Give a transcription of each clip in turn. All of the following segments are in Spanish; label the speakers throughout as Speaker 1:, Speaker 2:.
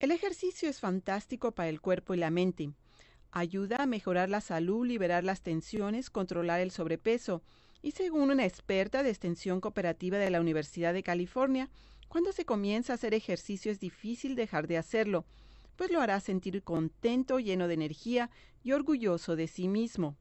Speaker 1: El ejercicio es fantástico para el cuerpo y la mente. Ayuda a mejorar la salud, liberar las tensiones, controlar el sobrepeso. Y según una experta de extensión cooperativa de la Universidad de California, cuando se comienza a hacer ejercicio es difícil dejar de hacerlo, pues lo hará sentir contento, lleno de energía y orgulloso de sí mismo.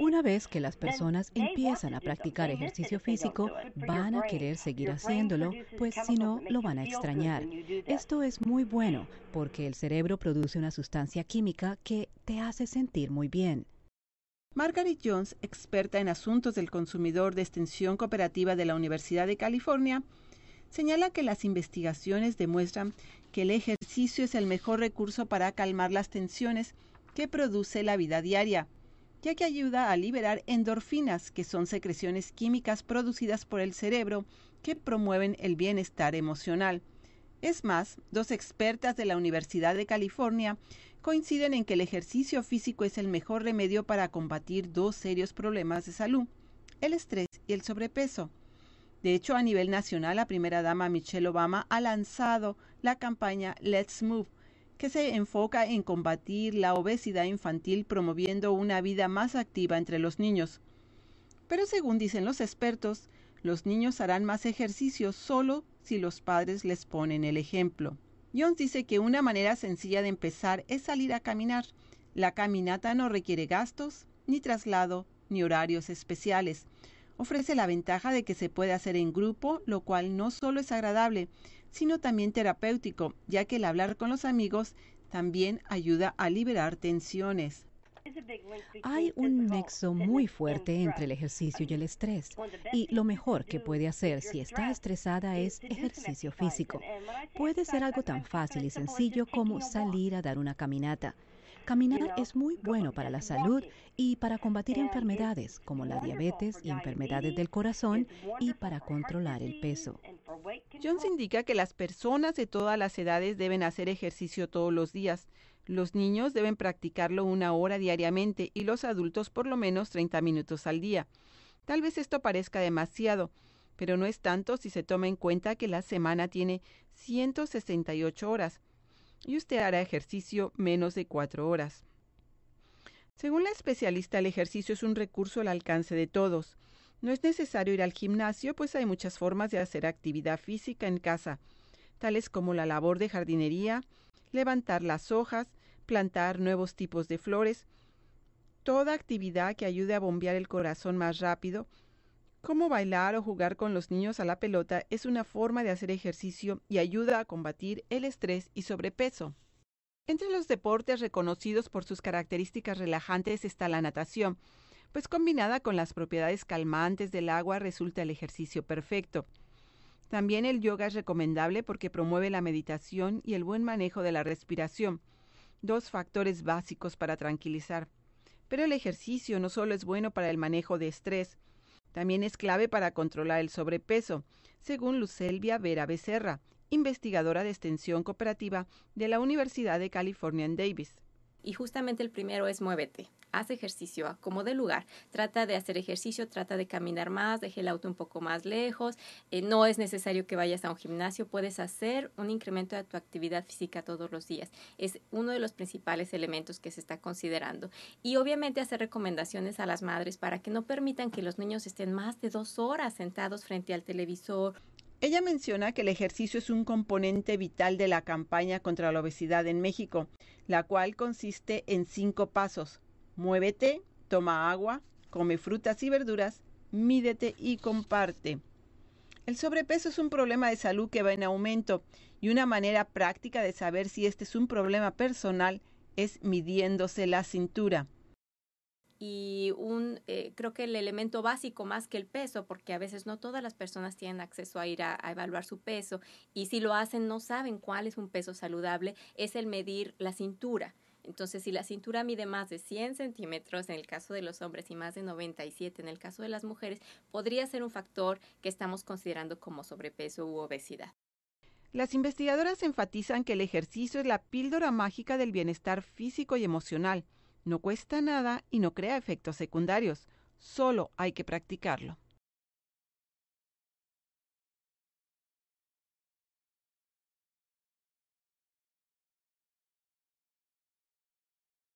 Speaker 2: Una vez que las personas empiezan a practicar ejercicio físico, van a querer
Speaker 1: seguir haciéndolo,
Speaker 2: pues si no, lo van a extrañar. Esto es muy bueno porque el cerebro produce una sustancia química que te hace sentir muy bien.
Speaker 1: Margaret Jones, experta en asuntos del consumidor de extensión cooperativa de la Universidad de California, señala que las investigaciones demuestran que el ejercicio es el mejor recurso para calmar las tensiones que produce la vida diaria, ya que ayuda a liberar endorfinas, que son secreciones químicas producidas por el cerebro que promueven el bienestar emocional. Es más, dos expertas de la Universidad de California coinciden en que el ejercicio físico es el mejor remedio para combatir dos serios problemas de salud, el estrés y el sobrepeso. De hecho, a nivel nacional, la primera dama Michelle Obama ha lanzado la campaña Let's Move, que se enfoca en combatir la obesidad infantil promoviendo una vida más activa entre los niños. Pero según dicen los expertos, los niños harán más ejercicio solo si los padres les ponen el ejemplo. Jones dice que una manera sencilla de empezar es salir a caminar. La caminata no requiere gastos, ni traslado, ni horarios especiales ofrece la ventaja de que se puede hacer en grupo, lo cual no solo es agradable, sino también terapéutico, ya que el hablar con los amigos también ayuda a liberar tensiones. Hay un nexo muy fuerte
Speaker 2: entre el ejercicio y el estrés. Y lo mejor que puede hacer si está estresada es ejercicio físico. Puede ser algo tan fácil y sencillo como salir a dar una caminata. Caminar es muy bueno para la salud y para combatir eh, enfermedades como la diabetes y enfermedades del corazón y para controlar el peso.
Speaker 1: Jones indica que las personas de todas las edades deben hacer ejercicio todos los días. Los niños deben practicarlo una hora diariamente y los adultos por lo menos 30 minutos al día. Tal vez esto parezca demasiado, pero no es tanto si se toma en cuenta que la semana tiene 168 horas y usted hará ejercicio menos de cuatro horas. Según la especialista, el ejercicio es un recurso al alcance de todos. No es necesario ir al gimnasio, pues hay muchas formas de hacer actividad física en casa, tales como la labor de jardinería, levantar las hojas, plantar nuevos tipos de flores, toda actividad que ayude a bombear el corazón más rápido Cómo bailar o jugar con los niños a la pelota es una forma de hacer ejercicio y ayuda a combatir el estrés y sobrepeso. Entre los deportes reconocidos por sus características relajantes está la natación, pues combinada con las propiedades calmantes del agua resulta el ejercicio perfecto. También el yoga es recomendable porque promueve la meditación y el buen manejo de la respiración, dos factores básicos para tranquilizar. Pero el ejercicio no solo es bueno para el manejo de estrés, también es clave para controlar el sobrepeso, según Lucelvia Vera Becerra, investigadora de extensión cooperativa de la Universidad de California en Davis. Y
Speaker 3: justamente el primero es muévete. Haz ejercicio, como el lugar, trata de hacer ejercicio, trata de caminar más, deje el auto un poco más lejos, eh, no es necesario que vayas a un gimnasio, puedes hacer un incremento de tu actividad física todos los días. Es uno de los principales elementos que se está considerando. Y obviamente hacer recomendaciones a las madres para que no
Speaker 1: permitan que los niños estén más de dos horas sentados frente al televisor ella menciona que el ejercicio es un componente vital de la campaña contra la obesidad en México, la cual consiste en cinco pasos. Muévete, toma agua, come frutas y verduras, mídete y comparte. El sobrepeso es un problema de salud que va en aumento y una manera práctica de saber si este es un problema personal es midiéndose la cintura
Speaker 3: y un, eh, creo que el elemento básico más que el peso, porque a veces no todas las personas tienen acceso a ir a, a, evaluar su peso y si lo hacen no saben cuál es un peso saludable, es el medir la cintura. Entonces, si la cintura mide más de 100 centímetros en el caso de los hombres y más de 97 en el caso de las mujeres, podría ser un factor que estamos considerando como sobrepeso u obesidad.
Speaker 1: Las investigadoras enfatizan que el ejercicio es la píldora mágica del bienestar físico y emocional no cuesta nada y no crea efectos secundarios, solo hay que practicarlo.